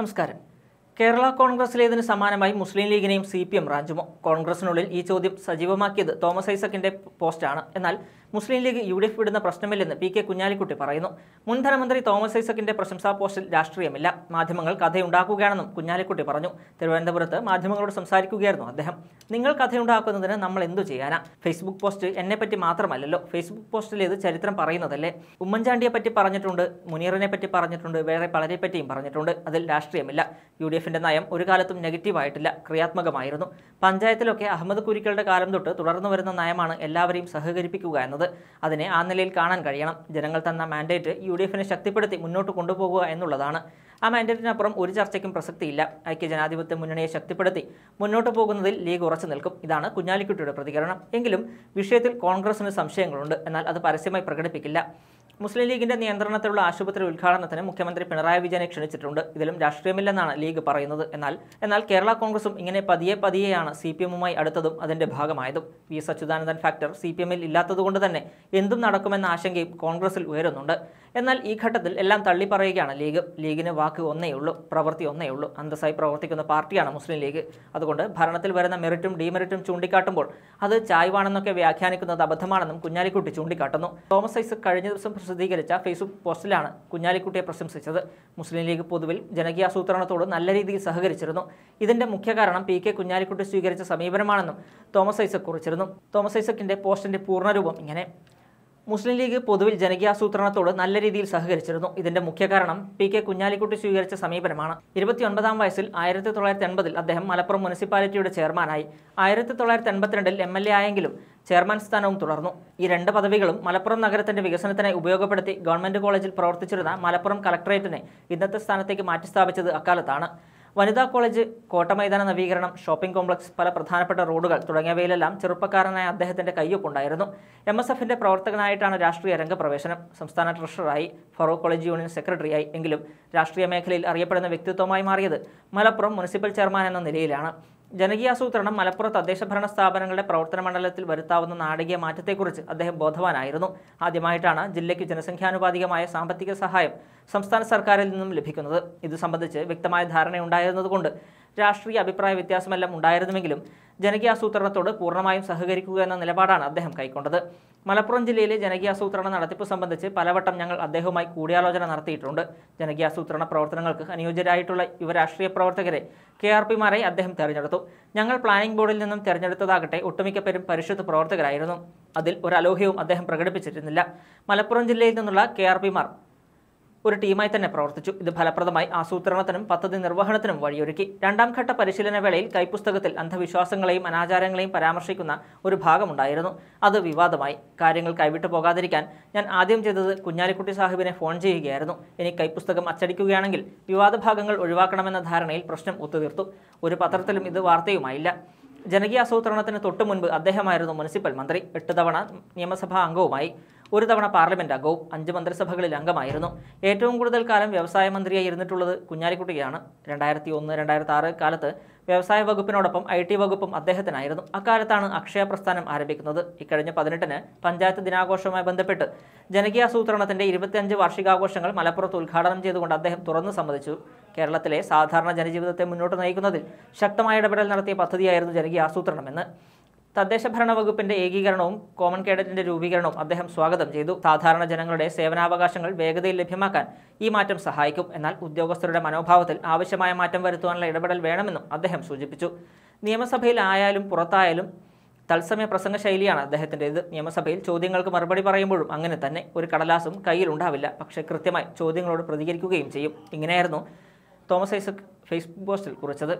നമസ്കാരം കേരള കോൺഗ്രസിലേതിന് സമാനമായി മുസ്ലിം ലീഗിനെയും സി പി എം റാഞ്ചുമോ കോൺഗ്രസിനുള്ളിൽ ഈ ചോദ്യം സജീവമാക്കിയത് തോമസ് ഐസക്കിന്റെ പോസ്റ്റാണ് എന്നാൽ Muslim league U D F വിടുന്ന പ്രശ്നമില്ലെന്ന് പി കെ കുഞ്ഞാലിക്കുട്ടി പറയുന്നു മുൻ ധനമന്ത്രി തോമസ് ഐസക്കിന്റെ പ്രശംസാ പോസ്റ്റിൽ രാഷ്ട്രീയമില്ല മാധ്യമങ്ങൾ കഥയുണ്ടാക്കുകയാണെന്നും കുഞ്ഞാലിക്കുട്ടി പറഞ്ഞു തിരുവനന്തപുരത്ത് മാധ്യമങ്ങളോട് സംസാരിക്കുകയായിരുന്നു അദ്ദേഹം നിങ്ങൾ കഥയുണ്ടാക്കുന്നതിന് നമ്മൾ എന്തു ചെയ്യാനാ ഫേസ്ബുക്ക് പോസ്റ്റ് എന്നെപ്പറ്റി മാത്രമല്ലല്ലോ ഫേസ്ബുക്ക് പോസ്റ്റിൽ ഇത് ചരിത്രം പറയുന്നതല്ലേ ഉമ്മൻചാണ്ടിയെ പറ്റി പറഞ്ഞിട്ടുണ്ട് മുനീറിനെ പറ്റി പറഞ്ഞിട്ടുണ്ട് വേറെ പലരെ പറ്റിയും പറഞ്ഞിട്ടുണ്ട് അതിൽ രാഷ്ട്രീയമില്ല യു ഡി എഫിന്റെ നയം ഒരു കാലത്തും നെഗറ്റീവായിട്ടില്ല ക്രിയാത്മകമായിരുന്നു പഞ്ചായത്തിലൊക്കെ അഹമ്മദ് കുരിക്കളുടെ കാലം തൊട്ട് തുടർന്നു വരുന്ന നയമാണ് എല്ലാവരെയും സഹകരിപ്പിക്കുക എന്നത് എന്നുള്ളത് അതിനെ ആ നിലയിൽ കാണാൻ കഴിയണം ജനങ്ങൾ തന്ന മാൻഡേറ്റ് യു ഡി എഫിനെ ശക്തിപ്പെടുത്തി മുന്നോട്ട് കൊണ്ടുപോകുക എന്നുള്ളതാണ് ആ മാൻഡേറ്റിനപ്പുറം ഒരു ചർച്ചയ്ക്കും പ്രസക്തിയില്ല ഐക്യ ജനാധിപത്യ മുന്നണിയെ ശക്തിപ്പെടുത്തി മുന്നോട്ട് പോകുന്നതിൽ ലീഗ് ഉറച്ചു നിൽക്കും ഇതാണ് കുഞ്ഞാലിക്കുട്ടിയുടെ പ്രതികരണം എങ്കിലും വിഷയത്തിൽ കോൺഗ്രസിന് സംശയങ്ങളുണ്ട് എന്നാൽ അത് പരസ്യമായി പ്രകടിപ്പിക്കില്ല മുസ്ലിം ലീഗിന്റെ നിയന്ത്രണത്തിലുള്ള ആശുപത്രി ഉദ്ഘാടനത്തിന് മുഖ്യമന്ത്രി പിണറായി വിജയനെ ക്ഷണിച്ചിട്ടുണ്ട് ഇതിലും രാഷ്ട്രീയമില്ലെന്നാണ് ലീഗ് പറയുന്നത് എന്നാൽ എന്നാൽ കേരള കോൺഗ്രസും ഇങ്ങനെ പതിയെ പതിയെയാണ് സി പി എമ്മുമായി അടുത്തതും അതിന്റെ ഭാഗമായതും V Sachidanandan factor C P എമ്മിൽ ഇല്ലാത്തതുകൊണ്ട് തന്നെ എന്തും നടക്കുമെന്ന ആശങ്കയും കോൺഗ്രസിൽ ഉയരുന്നുണ്ട് എന്നാൽ ഈ ഘട്ടത്തിൽ എല്ലാം പറയുകയാണ് ലീഗ് ലീഗിന് വാക്ക് ഒന്നേയുള്ളൂ പ്രവൃത്തി ഒന്നേയുള്ളൂ അന്തസ്സായി പ്രവർത്തിക്കുന്ന പാർട്ടിയാണ് മുസ്ലിം ലീഗ് അതുകൊണ്ട് ഭരണത്തിൽ വരുന്ന മെറിറ്റും ഡീമെറിറ്റും ചൂണ്ടിക്കാട്ടുമ്പോൾ അത് ചായ്വാണെന്നൊക്കെ വ്യാഖ്യാനിക്കുന്നത് അബദ്ധമാണെന്നും കുഞ്ഞാലിക്കുട്ടി ചൂണ്ടിക്കാട്ടുന്നു തോമസ് ഐസക് കഴിഞ്ഞ ദിവസം പ്രസിദ്ധീകരിച്ച ഫേസ്ബുക്ക് പോസ്റ്റിലാണ് കുഞ്ഞാലിക്കുട്ടിയെ പ്രശംസിച്ചത് മുസ്ലിം ലീഗ് പൊതുവിൽ ജനകീയാസൂത്രണത്തോട് നല്ല രീതിയിൽ സഹകരിച്ചിരുന്നു ഇതിന്റെ മുഖ്യ കാരണം പി കെ കുഞ്ഞാലിക്കുട്ടി സ്വീകരിച്ച സമീപനമാണെന്നും തോമസ് ഐസക് കുറിച്ചിരുന്നു തോമസ് ഐസക്കിന്റെ പോസ്റ്റിന്റെ പൂർണ്ണരൂപം ഇങ്ങനെ മുസ്ലിം ലീഗ് പൊതുവിൽ ജനകീയാസൂത്രണത്തോട് നല്ല രീതിയിൽ സഹകരിച്ചിരുന്നു ഇതിന്റെ മുഖ്യ കാരണം പി കെ കുഞ്ഞാലിക്കുട്ടി സ്വീകരിച്ച സമീപനമാണ് ഇരുപത്തിയൊൻപതാം വയസ്സിൽ ആയിരത്തി തൊള്ളായിരത്തി എൺപതിൽ അദ്ദേഹം മലപ്പുറം മുനിസിപ്പാലിറ്റിയുടെ ചെയർമാനായി ആയിരത്തി തൊള്ളായിരത്തി എൺപത്തിരണ്ടിൽ എം എൽ എ ആയെങ്കിലും ചെയർമാൻ സ്ഥാനവും തുടർന്നു ഈ രണ്ട് പദവികളും മലപ്പുറം നഗരത്തിന്റെ വികസനത്തിനായി ഉപയോഗപ്പെടുത്തി ഗവൺമെന്റ് കോളേജിൽ പ്രവർത്തിച്ചിരുന്ന മലപ്പുറം കളക്ടറേറ്റിനെ ഇന്നത്തെ സ്ഥാനത്തേക്ക് മാറ്റിസ്ഥാപിച്ചത് അക്കാലത്താണ് വനിതാ കോളേജ് കോട്ടമൈതാന നവീകരണം ഷോപ്പിംഗ് കോംപ്ലക്സ് പല പ്രധാനപ്പെട്ട റോഡുകൾ തുടങ്ങിയവയിലെല്ലാം ചെറുപ്പക്കാരനായ അദ്ദേഹത്തിന്റെ കയ്യൊപ്പുണ്ടായിരുന്നു എം എസ് എഫിന്റെ പ്രവർത്തകനായിട്ടാണ് രാഷ്ട്രീയ രംഗപ്രവേശനം സംസ്ഥാന ട്രഷററായി ഫറൂഖ് കോളേജ് യൂണിയൻ സെക്രട്ടറിയായി എങ്കിലും രാഷ്ട്രീയ മേഖലയിൽ അറിയപ്പെടുന്ന വ്യക്തിത്വമായി മാറിയത് മലപ്പുറം മുനിസിപ്പൽ ചെയർമാൻ എന്ന നിലയിലാണ് ജനകീയാസൂത്രണം മലപ്പുറം തദ്ദേശ ഭരണ സ്ഥാപനങ്ങളുടെ പ്രവർത്തന മണ്ഡലത്തിൽ വരുത്താവുന്ന നാടകീയ മാറ്റത്തെക്കുറിച്ച് അദ്ദേഹം ബോധവാനായിരുന്നു ആദ്യമായിട്ടാണ് ജില്ലയ്ക്ക് ജനസംഖ്യാനുപാതികമായ സാമ്പത്തിക സഹായം സംസ്ഥാന സർക്കാരിൽ നിന്നും ലഭിക്കുന്നത് ഇത് സംബന്ധിച്ച് വ്യക്തമായ ധാരണയുണ്ടായിരുന്നതുകൊണ്ട് രാഷ്ട്രീയ അഭിപ്രായ വ്യത്യാസമെല്ലാം ഉണ്ടായിരുന്നുവെങ്കിലും ജനകീയാസൂത്രണത്തോട് പൂർണ്ണമായും സഹകരിക്കുക എന്ന നിലപാടാണ് അദ്ദേഹം കൈക്കൊണ്ടത് മലപ്പുറം ജില്ലയിലെ ജനകീയാസൂത്രണ നടത്തിപ്പ് സംബന്ധിച്ച് പലവട്ടം ഞങ്ങൾ അദ്ദേഹവുമായി കൂടിയാലോചന നടത്തിയിട്ടുണ്ട് ജനകീയാസൂത്രണ പ്രവർത്തനങ്ങൾക്ക് അനുയോജ്യരായിട്ടുള്ള യുവ രാഷ്ട്രീയ പ്രവർത്തകരെ കെ ആർ പിമാരായി അദ്ദേഹം തെരഞ്ഞെടുത്തു ഞങ്ങൾ പ്ലാനിംഗ് ബോർഡിൽ നിന്നും തെരഞ്ഞെടുത്തതാകട്ടെ ഒട്ടുമിക്ക പേരും പരിശുദ്ധ പ്രവർത്തകരായിരുന്നു അതിൽ ഒരു അലോഹ്യവും അദ്ദേഹം പ്രകടിപ്പിച്ചിരുന്നില്ല മലപ്പുറം ജില്ലയിൽ നിന്നുള്ള കെ ആർ പിമാർ ഒരു ടീമായി തന്നെ പ്രവർത്തിച്ചു ഇത് ഫലപ്രദമായി ആസൂത്രണത്തിനും പദ്ധതി നിർവഹണത്തിനും വഴിയൊരുക്കി രണ്ടാം ഘട്ട പരിശീലന വേളയിൽ കൈപ്പുസ്തകത്തിൽ അന്ധവിശ്വാസങ്ങളെയും അനാചാരങ്ങളെയും പരാമർശിക്കുന്ന ഒരു ഭാഗമുണ്ടായിരുന്നു അത് വിവാദമായി കാര്യങ്ങൾ കൈവിട്ടു പോകാതിരിക്കാൻ ഞാൻ ആദ്യം ചെയ്തത് കുഞ്ഞാലിക്കുട്ടി സാഹിബിനെ ഫോൺ ചെയ്യുകയായിരുന്നു ഇനി കൈപ്പുസ്തകം അച്ചടിക്കുകയാണെങ്കിൽ വിവാദ ഭാഗങ്ങൾ ഒഴിവാക്കണമെന്ന ധാരണയിൽ പ്രശ്നം ഒത്തുതീർത്തു ഒരു പത്രത്തിലും ഇത് വാർത്തയുമായില്ല ജനകീയ ആസൂത്രണത്തിന് തൊട്ടു മുൻപ് അദ്ദേഹമായിരുന്നു മുനിസിപ്പൽ മന്ത്രി എട്ട് തവണ നിയമസഭാ അംഗവുമായി ഒരു തവണ പാർലമെന്റ് അംഗവും അഞ്ച് മന്ത്രിസഭകളിൽ അംഗമായിരുന്നു ഏറ്റവും കൂടുതൽ കാലം വ്യവസായ മന്ത്രിയായി ഇരുന്നിട്ടുള്ളത് കുഞ്ഞാലിക്കുട്ടിയാണ് രണ്ടായിരത്തി ഒന്ന് രണ്ടായിരത്തി ആറ് കാലത്ത് വ്യവസായ വകുപ്പിനോടൊപ്പം ഐ ടി വകുപ്പും അദ്ദേഹത്തിനായിരുന്നു അക്കാലത്താണ് അക്ഷയ പ്രസ്ഥാനം ആരംഭിക്കുന്നത് ഇക്കഴിഞ്ഞ പതിനെട്ടിന് പഞ്ചായത്ത് ദിനാഘോഷവുമായി ബന്ധപ്പെട്ട് ജനകീയാസൂത്രണത്തിന്റെ ഇരുപത്തിയഞ്ച് വാർഷികാഘോഷങ്ങൾ മലപ്പുറത്ത് ഉദ്ഘാടനം ചെയ്തുകൊണ്ട് അദ്ദേഹം തുറന്നു സമ്മതിച്ചു കേരളത്തിലെ സാധാരണ ജനജീവിതത്തെ മുന്നോട്ട് നയിക്കുന്നതിൽ ശക്തമായ ഇടപെടൽ നടത്തിയ പദ്ധതിയായിരുന്നു ജനകീയ ആസൂത്രണമെന്ന് തദ്ദേശ ഭരണ വകുപ്പിന്റെ ഏകീകരണവും കോമൺ കേഡറ്റിന്റെ രൂപീകരണവും അദ്ദേഹം സ്വാഗതം ചെയ്തു സാധാരണ ജനങ്ങളുടെ സേവനാവകാശങ്ങൾ വേഗതയിൽ ലഭ്യമാക്കാൻ ഈ മാറ്റം സഹായിക്കും എന്നാൽ ഉദ്യോഗസ്ഥരുടെ മനോഭാവത്തിൽ ആവശ്യമായ മാറ്റം വരുത്തുവാനുള്ള ഇടപെടൽ വേണമെന്നും അദ്ദേഹം സൂചിപ്പിച്ചു നിയമസഭയിൽ ആയാലും പുറത്തായാലും തത്സമയ പ്രസംഗ ശൈലിയാണ് ഇത് നിയമസഭയിൽ ചോദ്യങ്ങൾക്ക് മറുപടി പറയുമ്പോഴും അങ്ങനെ തന്നെ ഒരു കടലാസും കയ്യിലുണ്ടാവില്ല പക്ഷേ കൃത്യമായി ചോദ്യങ്ങളോട് പ്രതികരിക്കുകയും ചെയ്യും ഇങ്ങനെയായിരുന്നു തോമസ് ഐസക് ഫേസ്ബുക്ക് പോസ്റ്റിൽ കുറിച്ചത്